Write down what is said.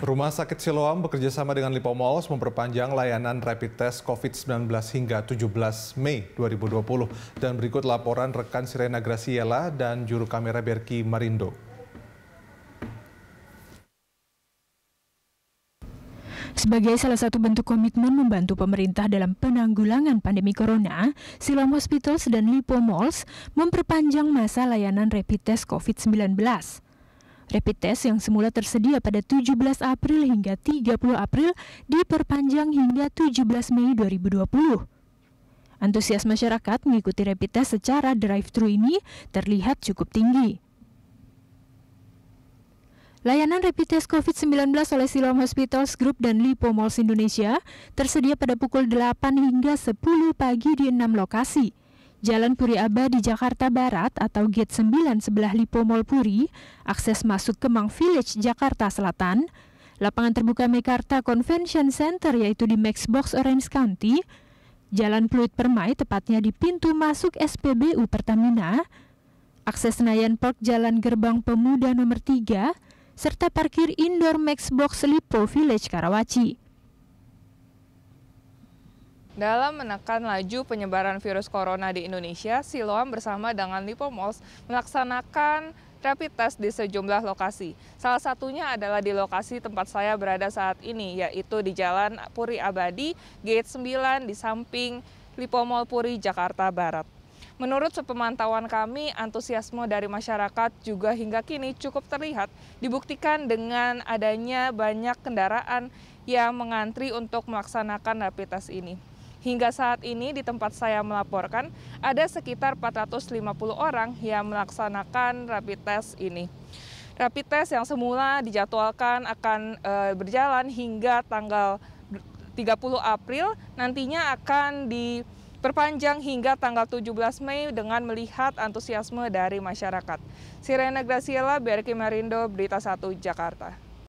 Rumah Sakit Siloam bekerja sama dengan Lipo Malls memperpanjang layanan rapid test COVID-19 hingga 17 Mei 2020. Dan berikut laporan rekan Sirena Graciela dan juru kamera Berki Marindo. Sebagai salah satu bentuk komitmen membantu pemerintah dalam penanggulangan pandemi corona, Siloam Hospitals dan Lipo Malls memperpanjang masa layanan rapid test COVID-19. Rapid test yang semula tersedia pada 17 April hingga 30 April diperpanjang hingga 17 Mei 2020. Antusias masyarakat mengikuti rapid test secara drive-thru ini terlihat cukup tinggi. Layanan rapid test COVID-19 oleh Siloam Hospitals Group dan Lipo Malls Indonesia tersedia pada pukul 8 hingga 10 pagi di 6 lokasi. Jalan Puri Aba di Jakarta Barat atau Gate 9 sebelah Lipo Mall Puri, akses masuk ke Mang Village, Jakarta Selatan, lapangan terbuka Mekarta Convention Center yaitu di Maxbox Orange County, Jalan Pluit Permai tepatnya di pintu masuk SPBU Pertamina, akses Senayan Park Jalan Gerbang Pemuda nomor 3, serta parkir indoor Maxbox Lipo Village Karawaci. Dalam menekan laju penyebaran virus corona di Indonesia, Siloam bersama dengan Lipomos melaksanakan rapid test di sejumlah lokasi. Salah satunya adalah di lokasi tempat saya berada saat ini, yaitu di Jalan Puri Abadi, Gate 9, di samping Lipomol Puri, Jakarta Barat. Menurut sepemantauan kami, antusiasme dari masyarakat juga hingga kini cukup terlihat dibuktikan dengan adanya banyak kendaraan yang mengantri untuk melaksanakan rapid test ini. Hingga saat ini di tempat saya melaporkan ada sekitar 450 orang yang melaksanakan rapid test ini. Rapid test yang semula dijadwalkan akan e, berjalan hingga tanggal 30 April nantinya akan diperpanjang hingga tanggal 17 Mei dengan melihat antusiasme dari masyarakat. Sirena Graciela, BRK Marindo, Berita 1, Jakarta.